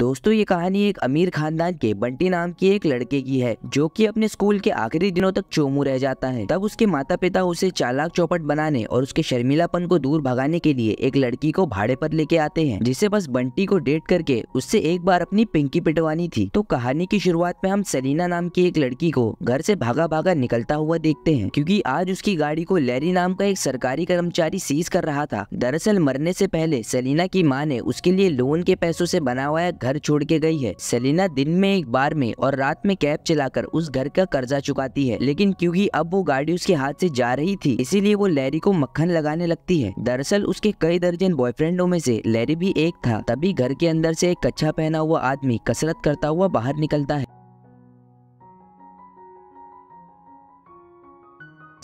दोस्तों ये कहानी एक अमीर खानदान के बंटी नाम की एक लड़के की है जो कि अपने स्कूल के आखिरी दिनों तक चोमू रह जाता है तब उसके माता पिता उसे चालाक चौपट बनाने और उसके शर्मिलापन को दूर भगाने के लिए एक लड़की को भाड़े पर लेके आते हैं जिसे बस बंटी को डेट करके उससे एक बार अपनी पिंकी पिटवानी थी तो कहानी की शुरुआत में हम सलीना नाम की एक लड़की को घर से भागा भागा निकलता हुआ देखते है क्यूँकी आज उसकी गाड़ी को लैरी नाम का एक सरकारी कर्मचारी सीज कर रहा था दरअसल मरने से पहले सलीना की माँ ने उसके लिए लोन के पैसों से बना हुआ घर छोड़ के गई है सेलिना दिन में एक बार में और रात में कैब चलाकर उस घर का कर्जा चुकाती है लेकिन क्योंकि अब वो गाड़ी उसके हाथ से जा रही थी इसीलिए वो लैरी को मक्खन लगाने लगती है दरअसल उसके कई दर्जन बॉयफ्रेंडों में से लैरी भी एक था तभी घर के अंदर से एक कच्छा पहना हुआ आदमी कसरत करता हुआ बाहर निकलता है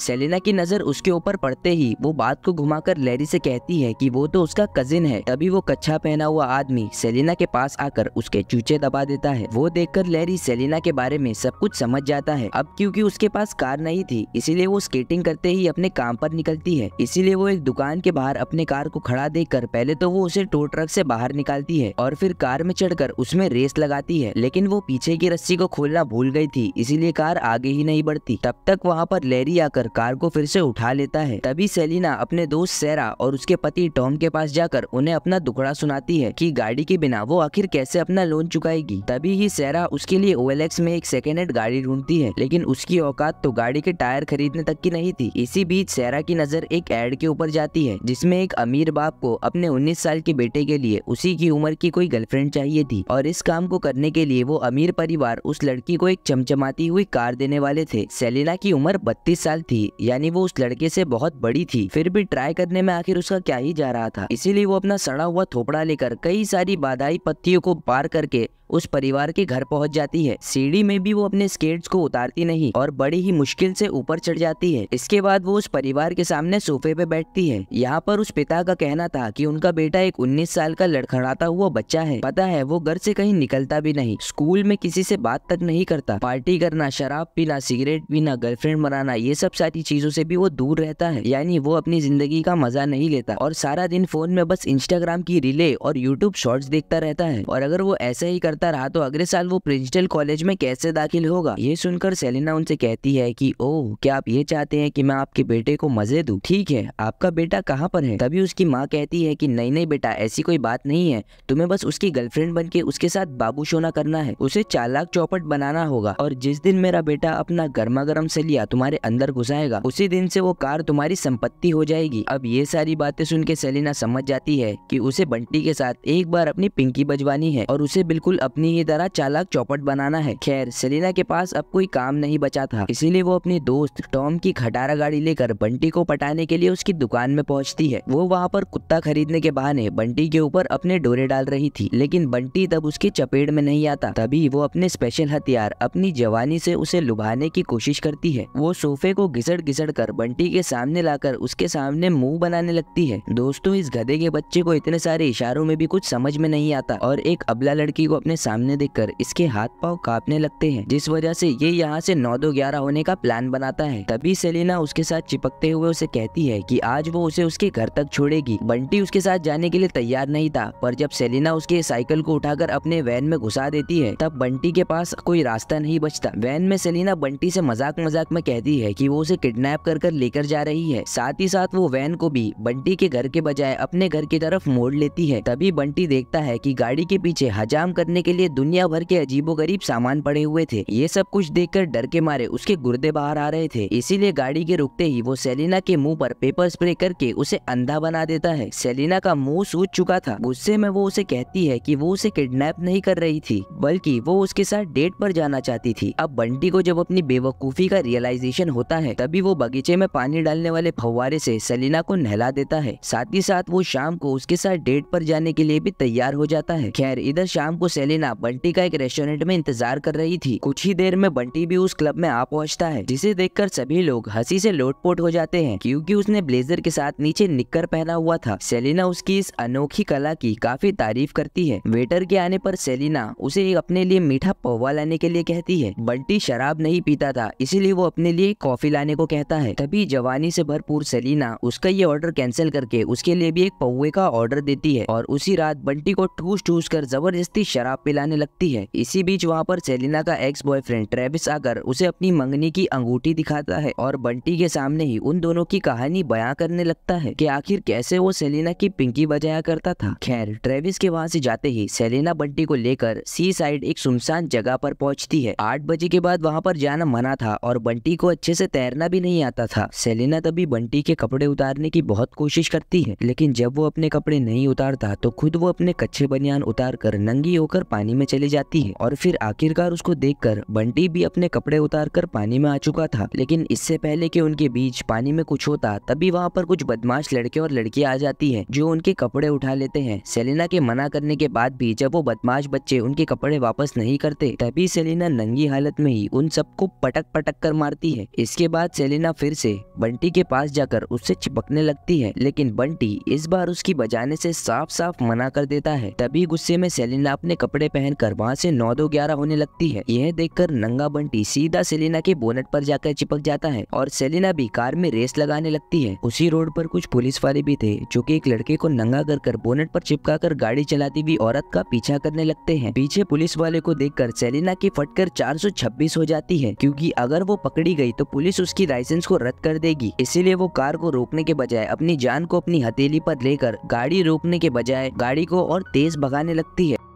सेलिना की नजर उसके ऊपर पड़ते ही वो बात को घुमाकर लैरी से कहती है कि वो तो उसका कजिन है तभी वो कच्छा पहना हुआ आदमी सेलिना के पास आकर उसके चूचे दबा देता है वो देखकर लैरी सेलिना के बारे में सब कुछ समझ जाता है अब क्योंकि उसके पास कार नहीं थी इसीलिए वो स्केटिंग करते ही अपने काम पर निकलती है इसीलिए वो एक दुकान के बाहर अपने कार को खड़ा कर पहले तो वो उसे टो ट्रक से बाहर निकालती है और फिर कार में चढ़कर उसमें रेस लगाती है लेकिन वो पीछे की रस्सी को खोलना भूल गई थी इसीलिए कार आगे ही नहीं बढ़ती तब तक वहाँ पर लैरी आकर कर कार को फिर से उठा लेता है तभी सेलिना अपने दोस्त सेरा और उसके पति टॉम के पास जाकर उन्हें अपना दुखड़ा सुनाती है की गाड़ी के बिना वो आखिर कैसे अपना लोन चुकाएगी तभी ही सेरा उसके लिए ओ में एक सेकेंड हैंड गाड़ी ढूंढती है लेकिन उसकी औकात तो गाड़ी के टायर खरीदने तक की नहीं थी इसी बीच सेरा की नजर एक एड के ऊपर जाती है जिसमे एक अमीर बाप को अपने उन्नीस साल के बेटे के लिए उसी की उम्र की कोई गर्लफ्रेंड चाहिए थी और इस काम को करने के लिए वो अमीर परिवार उस लड़की को एक चमचमाती हुई कार देने वाले थे सेलिना की उम्र बत्तीस साल थी थी यानी वो उस लड़के से बहुत बड़ी थी फिर भी ट्राई करने में आखिर उसका क्या ही जा रहा था इसीलिए वो अपना सड़ा हुआ थोपड़ा लेकर कई सारी बाधाई पत्तियों को पार करके उस परिवार के घर पहुंच जाती है सीढ़ी में भी वो अपने स्केट्स को उतारती नहीं और बड़ी ही मुश्किल से ऊपर चढ़ जाती है इसके बाद वो उस परिवार के सामने सोफे पे बैठती है यहाँ पर उस पिता का कहना था कि उनका बेटा एक 19 साल का लड़खड़ाता हुआ बच्चा है पता है वो घर से कहीं निकलता भी नहीं स्कूल में किसी से बात तक नहीं करता पार्टी करना शराब पीना सिगरेट पीना गर्लफ्रेंड मनाना ये सब सारी चीजों से भी वो दूर रहता है यानी वो अपनी जिंदगी का मजा नहीं लेता और सारा दिन फोन में बस इंस्टाग्राम की रिले और यूट्यूब शॉर्ट्स देखता रहता है और अगर वो ऐसा ही करता रहा तो अगले साल वो प्रिंसटन कॉलेज में कैसे दाखिल होगा ये सुनकर सेलिना उनसे कहती है कि ओ क्या आप ये चाहते हैं कि मैं आपके बेटे को मजे दूं ठीक है आपका बेटा कहाँ पर है तभी उसकी माँ कहती है कि नहीं नहीं बेटा ऐसी कोई बात नहीं है तुम्हें बस उसकी गर्लफ्रेंड बन के उसके साथ बाबू शोना करना है उसे चालाक चौपट बनाना होगा और जिस दिन मेरा बेटा अपना गर्मा गर्म सलिया तुम्हारे अंदर घुसाएगा उसी दिन से वो कार तुम्हारी संपत्ति हो जाएगी अब ये सारी बातें सुन के सेलिना समझ जाती है कि उसे बंटी के साथ एक बार अपनी पिंकी बजवानी है और उसे बिल्कुल अपनी ही तरह चालक चौपट बनाना है खैर सेलिना के पास अब कोई काम नहीं बचा था इसीलिए वो अपने दोस्त टॉम की खटारा गाड़ी लेकर बंटी को पटाने के लिए उसकी दुकान में पहुंचती है वो वहाँ पर कुत्ता खरीदने के बहाने बंटी के ऊपर अपने डोरे डाल रही थी लेकिन बंटी तब उसकी चपेट में नहीं आता तभी वो अपने स्पेशल हथियार अपनी जवानी से उसे लुभाने की कोशिश करती है वो सोफे को घिसड़ घिसड़ कर बंटी के सामने लाकर उसके सामने मुंह बनाने लगती है दोस्तों इस गधे के बच्चे को इतने सारे इशारों में भी कुछ समझ में नहीं आता और एक अबला लड़की को अपने सामने देखकर इसके हाथ पाँव कांपने लगते हैं जिस वजह से ये यहाँ से नौ दो ग्यारह होने का प्लान बनाता है तभी सेलिना उसके साथ चिपकते हुए उसे कहती है कि आज वो उसे उसके घर तक छोड़ेगी बंटी उसके साथ जाने के लिए तैयार नहीं था पर जब सेलिना उसके साइकिल को उठाकर अपने वैन में घुसा देती है तब बंटी के पास कोई रास्ता नहीं बचता वैन में सेलिना बंटी से मजाक मजाक में कहती है कि वो उसे किडनैप कर कर लेकर जा रही है साथ ही साथ वो वैन को भी बंटी के घर के बजाय अपने घर की तरफ मोड़ लेती है तभी बंटी देखता है की गाड़ी के पीछे हजाम करने के लिए दुनिया भर के अजीबोगरीब सामान पड़े हुए थे ये सब कुछ देखकर डर के मारे उसके गुर्दे बाहर आ रहे थे इसीलिए गाड़ी के रुकते ही वो सेलिना के मुंह पर पेपर स्प्रे करके उसे अंधा बना देता है सेलिना का मुंह सूझ चुका था गुस्से में वो उसे कहती है की वो उसे किडनेप नहीं कर रही थी बल्कि वो उसके साथ डेट पर जाना चाहती थी अब बंटी को जब अपनी बेवकूफी का रियलाइजेशन होता है तभी वो बगीचे में पानी डालने वाले फव्वारे से सेलिना को नहला देता है साथ ही साथ वो शाम को उसके साथ डेट पर जाने के लिए भी तैयार हो जाता है खैर इधर शाम को सेलिना रीना बंटी का एक रेस्टोरेंट में इंतजार कर रही थी कुछ ही देर में बंटी भी उस क्लब में आ पहुंचता है जिसे देखकर सभी लोग हंसी से लोटपोट हो जाते हैं क्योंकि उसने ब्लेजर के साथ नीचे निक्कर पहना हुआ था सेलिना उसकी इस अनोखी कला की काफी तारीफ करती है वेटर के आने पर सेलिना उसे अपने लिए मीठा पौवा लाने के लिए कहती है बंटी शराब नहीं पीता था इसीलिए वो अपने लिए कॉफी लाने को कहता है तभी जवानी से भरपूर सेलिना उसका ये ऑर्डर कैंसिल करके उसके लिए भी एक पौवे का ऑर्डर देती है और उसी रात बंटी को ठूस ठूस कर जबरदस्ती शराब शराब पिलाने लगती है इसी बीच वहाँ पर सेलिना का एक्स बॉयफ्रेंड ट्रेविस आकर उसे अपनी मंगनी की अंगूठी दिखाता है और बंटी के सामने ही उन दोनों की कहानी बयां करने लगता है कि आखिर कैसे वो सेलिना की पिंकी बजाया करता था खैर ट्रेविस के वहाँ से जाते ही सेलिना बंटी को लेकर सी साइड एक सुनसान जगह पर पहुँचती है आठ बजे के बाद वहाँ पर जाना मना था और बंटी को अच्छे से तैरना भी नहीं आता था सेलिना तभी बंटी के कपड़े उतारने की बहुत कोशिश करती है लेकिन जब वो अपने कपड़े नहीं उतारता तो खुद वो अपने कच्चे बनियान उतार कर नंगी होकर पानी में चली जाती है और फिर आखिरकार उसको देखकर बंटी भी अपने कपड़े उतारकर पानी में आ चुका था लेकिन इससे पहले कि उनके बीच पानी में कुछ होता तभी वहाँ पर कुछ बदमाश लड़के और लड़की आ जाती है जो उनके कपड़े उठा लेते हैं सेलिना के मना करने के बाद भी जब वो बदमाश बच्चे उनके कपड़े वापस नहीं करते तभी सेलिना नंगी हालत में ही उन सबको पटक पटक कर मारती है इसके बाद सेलिना फिर से बंटी के पास जाकर उससे चिपकने लगती है लेकिन बंटी इस बार उसकी बजाने से साफ साफ मना कर देता है तभी गुस्से में सेलिना अपने कपड़े कपड़े पहनकर वहाँ से नौ दो ग्यारह होने लगती है यह देखकर नंगा बंटी सीधा सेलिना के बोनेट पर जाकर चिपक जाता है और सेलिना भी कार में रेस लगाने लगती है उसी रोड पर कुछ पुलिस वाले भी थे जो की एक लड़के को नंगा कर कर बोनेट पर चिपका कर गाड़ी चलाती हुई औरत का पीछा करने लगते है पीछे पुलिस वाले को देख कर सेलिना की फटकर छब्बीस हो जाती है क्यूँकी अगर वो पकड़ी गयी तो पुलिस उसकी लाइसेंस को रद्द कर देगी इसीलिए वो कार को रोकने के बजाय अपनी जान को अपनी हथेली पर लेकर गाड़ी रोकने के बजाय गाड़ी को और तेज भगाने लगती है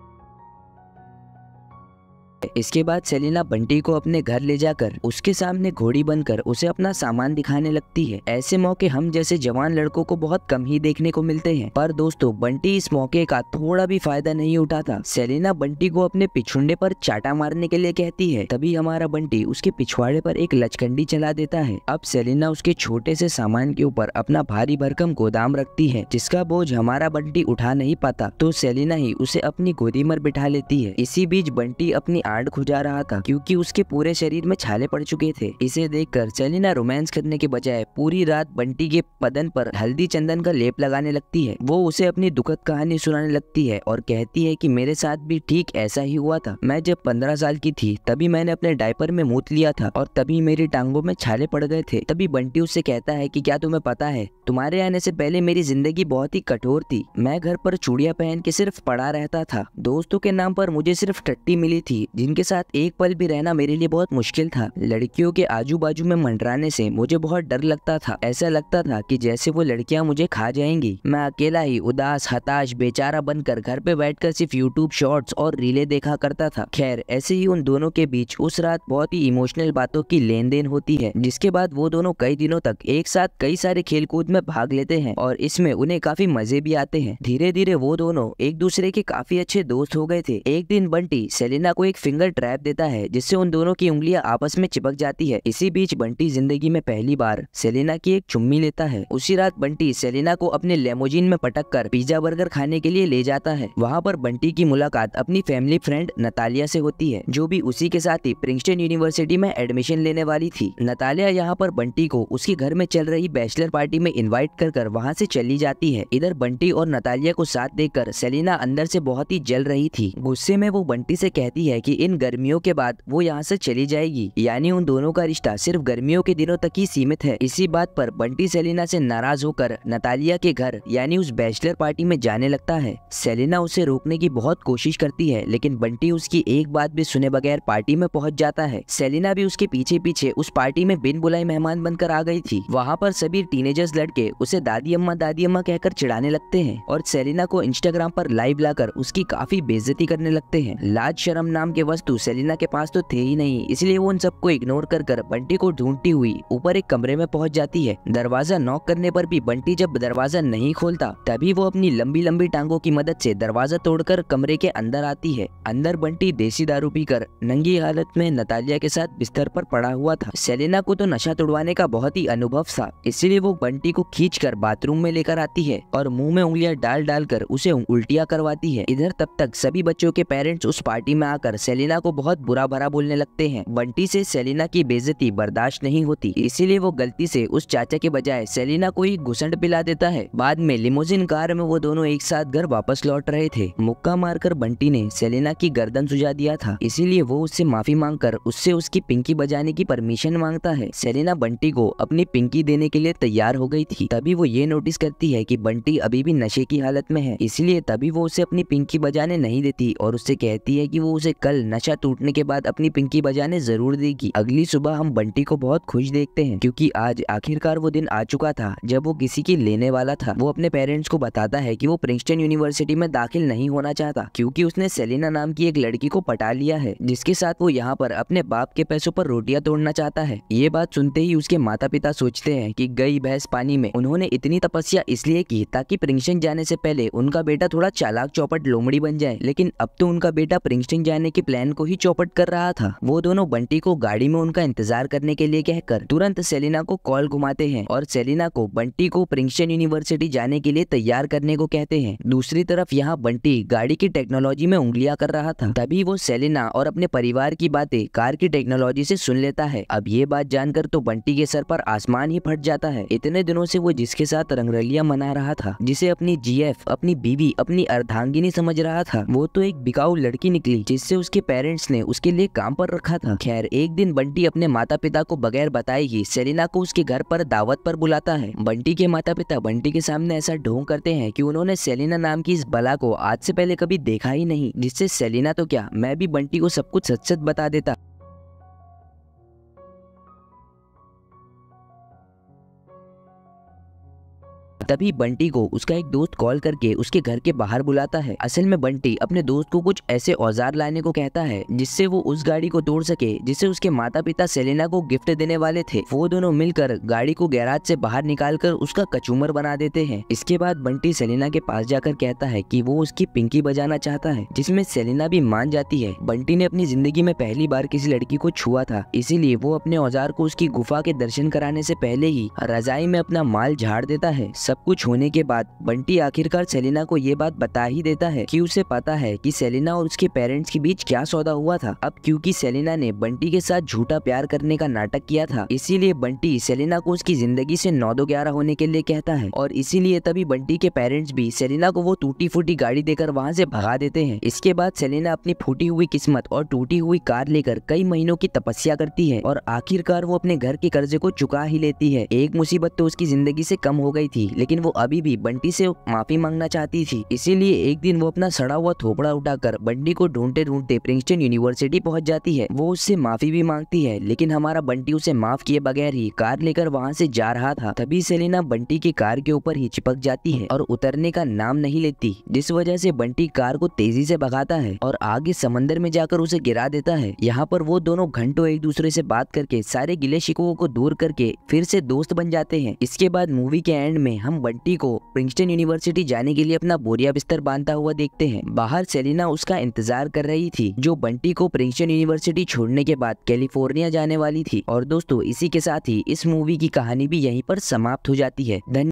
इसके बाद सेलिना बंटी को अपने घर ले जाकर उसके सामने घोड़ी बनकर उसे अपना सामान दिखाने लगती है ऐसे मौके हम जैसे जवान लड़कों को बहुत कम ही देखने को मिलते हैं पर दोस्तों बंटी इस मौके का थोड़ा भी फायदा नहीं उठाता सेलिना बंटी को अपने पिछुंडे पर चाटा मारने के लिए कहती है तभी हमारा बंटी उसके पिछवाड़े पर एक लचकंडी चला देता है अब सेलिना उसके छोटे से सामान के ऊपर अपना भारी भरकम गोदाम रखती है जिसका बोझ हमारा बंटी उठा नहीं पाता तो सेलिना ही उसे अपनी गोदी मर बिठा लेती है इसी बीच बंटी अपनी सांड खुजा रहा था क्योंकि उसके पूरे शरीर में छाले पड़ चुके थे इसे देखकर सेलिना रोमांस करने के बजाय पूरी रात बंटी के पदन पर हल्दी चंदन का लेप लगाने लगती है वो उसे अपनी दुखद कहानी सुनाने लगती है और कहती है कि मेरे साथ भी ठीक ऐसा ही हुआ था मैं जब पंद्रह साल की थी तभी मैंने अपने डायपर में मूत लिया था और तभी मेरी टांगों में छाले पड़ गए थे तभी बंटी उससे कहता है कि क्या तुम्हें पता है तुम्हारे आने से पहले मेरी जिंदगी बहुत ही कठोर थी मैं घर पर चूड़िया पहन के सिर्फ पड़ा रहता था दोस्तों के नाम पर मुझे सिर्फ टट्टी मिली थी जिनके साथ एक पल भी रहना मेरे लिए बहुत मुश्किल था लड़कियों के आजू बाजू में मंडराने से मुझे बहुत डर लगता था ऐसा लगता था कि जैसे वो लड़कियां मुझे खा जाएंगी मैं अकेला ही उदास हताश बेचारा बनकर घर पे बैठकर सिर्फ यूट्यूब शॉर्ट्स और रीले देखा करता था खैर ऐसे ही उन दोनों के बीच उस रात बहुत ही इमोशनल बातों की लेन देन होती है जिसके बाद वो दोनों कई दिनों तक एक साथ कई सारे कूद में भाग लेते हैं और इसमें उन्हें काफी मजे भी आते हैं धीरे धीरे वो दोनों एक दूसरे के काफी अच्छे दोस्त हो गए थे एक दिन बंटी सेलिना को एक फिंगर ट्रैप देता है जिससे उन दोनों की उंगलियां आपस में चिपक जाती है इसी बीच बंटी जिंदगी में पहली बार सेलेना की एक चुम्मी लेता है उसी रात बंटी सेलेना को अपने लेमोजिन में पटक कर पिज्जा बर्गर खाने के लिए ले जाता है वहाँ पर बंटी की मुलाकात अपनी फैमिली फ्रेंड नतालिया से होती है जो भी उसी के साथ ही प्रिंसटन यूनिवर्सिटी में एडमिशन लेने वाली थी नतालिया यहाँ पर बंटी को उसके घर में चल रही बैचलर पार्टी में इन्वाइट कर कर वहाँ से चली जाती है इधर बंटी और नतालिया को साथ देकर सेलिना अंदर से बहुत ही जल रही थी गुस्से में वो बंटी से कहती है कि इन गर्मियों के बाद वो यहाँ से चली जाएगी यानी उन दोनों का रिश्ता सिर्फ गर्मियों के दिनों तक ही सीमित है इसी बात पर बंटी सेलिना से नाराज होकर नतालिया के घर यानी उस बैचलर पार्टी में जाने लगता है सेलिना उसे रोकने की बहुत कोशिश करती है लेकिन बंटी उसकी एक बात भी सुने बगैर पार्टी में पहुँच जाता है सेलिना भी उसके पीछे पीछे उस पार्टी में बिन बुलाई मेहमान बनकर आ गई थी वहाँ पर सभी टीनेजर्स लड़के उसे दादी अम्मा दादी अम्मा कहकर चिड़ाने लगते है और सेलिना को इंस्टाग्राम पर लाइव लाकर उसकी काफी बेजती करने लगते है लाज शर्म नाम के के वस्तु तो सेलिना के पास तो थे ही नहीं इसलिए वो उन सबको इग्नोर कर कर बंटी को ढूंढती हुई ऊपर एक कमरे में पहुंच जाती है दरवाजा नॉक करने पर भी बंटी जब दरवाजा नहीं खोलता तभी वो अपनी लंबी लंबी टांगों की मदद से दरवाजा तोड़कर कमरे के अंदर आती है अंदर बंटी देसी दारू पीकर नंगी हालत में नतालिया के साथ बिस्तर पर पड़ा हुआ था सेलेना को तो नशा तोड़वाने का बहुत ही अनुभव था इसलिए वो बंटी को खींच कर बाथरूम में लेकर आती है और मुंह में उंगलियां डाल डाल कर उसे उल्टिया करवाती है इधर तब तक सभी बच्चों के पेरेंट्स उस पार्टी में आकर सेलिना को बहुत बुरा भरा बोलने लगते हैं बंटी से सेलिना की बेजती बर्दाश्त नहीं होती इसीलिए वो गलती से उस चाचा के बजाय सेलिना को ही घुसंट पिला देता है बाद में लिमोजिन कार में वो दोनों एक साथ घर वापस लौट रहे थे मुक्का मारकर बंटी ने सेलिना की गर्दन सुझा दिया था इसीलिए वो उससे माफी मांग उससे उसकी पिंकी बजाने की परमिशन मांगता है सेलिना बंटी को अपनी पिंकी देने के लिए तैयार हो गयी थी तभी वो ये नोटिस करती है की बंटी अभी भी नशे की हालत में है इसलिए तभी वो उसे अपनी पिंकी बजाने नहीं देती और उससे कहती है कि वो उसे कल नशा टूटने के बाद अपनी पिंकी बजाने जरूर देगी अगली सुबह हम बंटी को बहुत खुश देखते हैं क्योंकि आज आखिरकार वो दिन आ चुका था जब वो किसी की लेने वाला था वो अपने पेरेंट्स को बताता है कि वो प्रिंसटन यूनिवर्सिटी में दाखिल नहीं होना चाहता क्योंकि उसने सेलिना नाम की एक लड़की को पटा लिया है जिसके साथ वो यहाँ पर अपने बाप के पैसों पर रोटियां तोड़ना चाहता है ये बात सुनते ही उसके माता पिता सोचते हैं कि गई भैंस पानी में उन्होंने इतनी तपस्या इसलिए की ताकि प्रिंसटन जाने से पहले उनका बेटा थोड़ा चालाक चौपट लोमड़ी बन जाए लेकिन अब तो उनका बेटा प्रिंसटन जाने की प्लान को ही चौपट कर रहा था वो दोनों बंटी को गाड़ी में उनका इंतजार करने के लिए कहकर तुरंत सेलिना को कॉल घुमाते हैं और सेलिना को बंटी को प्रिंसटन यूनिवर्सिटी जाने के लिए तैयार करने को कहते हैं दूसरी तरफ यहाँ बंटी गाड़ी की टेक्नोलॉजी में उंगलियां कर रहा था तभी वो सेलिना और अपने परिवार की बातें कार की टेक्नोलॉजी से सुन लेता है अब ये बात जानकर तो बंटी के सर पर आसमान ही फट जाता है इतने दिनों से वो जिसके साथ रंगरलिया मना रहा था जिसे अपनी जीएफ अपनी बीवी अपनी अर्धांगिनी समझ रहा था वो तो एक बिकाऊ लड़की निकली जिससे उसके पेरेंट्स ने उसके लिए काम पर रखा था हाँ। खैर एक दिन बंटी अपने माता पिता को बगैर बताए ही सेलिना को उसके घर पर दावत पर बुलाता है बंटी के माता पिता बंटी के सामने ऐसा ढोंग करते हैं कि उन्होंने सेलिना नाम की इस बला को आज से पहले कभी देखा ही नहीं जिससे सेलिना तो क्या मैं भी बंटी को सब कुछ सच सच बता देता तभी बंटी को उसका एक दोस्त कॉल करके उसके घर के बाहर बुलाता है असल में बंटी अपने दोस्त को कुछ ऐसे औजार लाने को कहता है जिससे वो उस गाड़ी को तोड़ सके जिसे उसके माता पिता सेलेना को गिफ्ट देने वाले थे वो दोनों मिलकर गाड़ी को गैराज से बाहर निकाल कर उसका कचूमर बना देते हैं इसके बाद बंटी सेलेना के पास जाकर कहता है की वो उसकी पिंकी बजाना चाहता है जिसमे सेलेना भी मान जाती है बंटी ने अपनी जिंदगी में पहली बार किसी लड़की को छुआ था इसीलिए वो अपने औजार को उसकी गुफा के दर्शन कराने से पहले ही रजाई में अपना माल झाड़ देता है सब कुछ होने के बाद बंटी आखिरकार सेलिना को ये बात बता ही देता है कि उसे पता है कि सेलिना और उसके पेरेंट्स के बीच क्या सौदा हुआ था अब क्योंकि सेलिना ने बंटी के साथ झूठा प्यार करने का नाटक किया था इसीलिए बंटी सेलिना को उसकी जिंदगी से नौ दो ग्यारह होने के लिए कहता है और इसीलिए तभी बंटी के पेरेंट्स भी सेलिना को वो टूटी फूटी गाड़ी देकर वहाँ से भगा देते हैं इसके बाद सेलिना अपनी फूटी हुई किस्मत और टूटी हुई कार लेकर कई महीनों की तपस्या करती है और आखिरकार वो अपने घर के कर्जे को चुका ही लेती है एक मुसीबत तो उसकी जिंदगी से कम हो गई थी लेकिन वो अभी भी बंटी से माफी मांगना चाहती थी इसीलिए एक दिन वो अपना सड़ा हुआ थोपड़ा उठाकर बंटी को ढूंढते ढूंढते प्रिंसटन यूनिवर्सिटी पहुंच जाती है वो उससे माफी भी मांगती है लेकिन हमारा बंटी उसे माफ किए बगैर ही कार लेकर वहाँ से जा रहा था तभी सेलिना बंटी की कार के ऊपर ही चिपक जाती है और उतरने का नाम नहीं लेती जिस वजह से बंटी कार को तेजी से भगाता है और आगे समंदर में जाकर उसे गिरा देता है यहाँ पर वो दोनों घंटों एक दूसरे से बात करके सारे गिले शिकवों को दूर करके फिर से दोस्त बन जाते हैं इसके बाद मूवी के एंड में हम हम बंटी को प्रिंसटन यूनिवर्सिटी जाने के लिए अपना बोरिया बिस्तर बांधता हुआ देखते हैं बाहर सेलिना उसका इंतजार कर रही थी जो बंटी को प्रिंसटन यूनिवर्सिटी छोड़ने के बाद कैलिफोर्निया जाने वाली थी और दोस्तों इसी के साथ ही इस मूवी की कहानी भी यहीं पर समाप्त हो जाती है धन्यवाद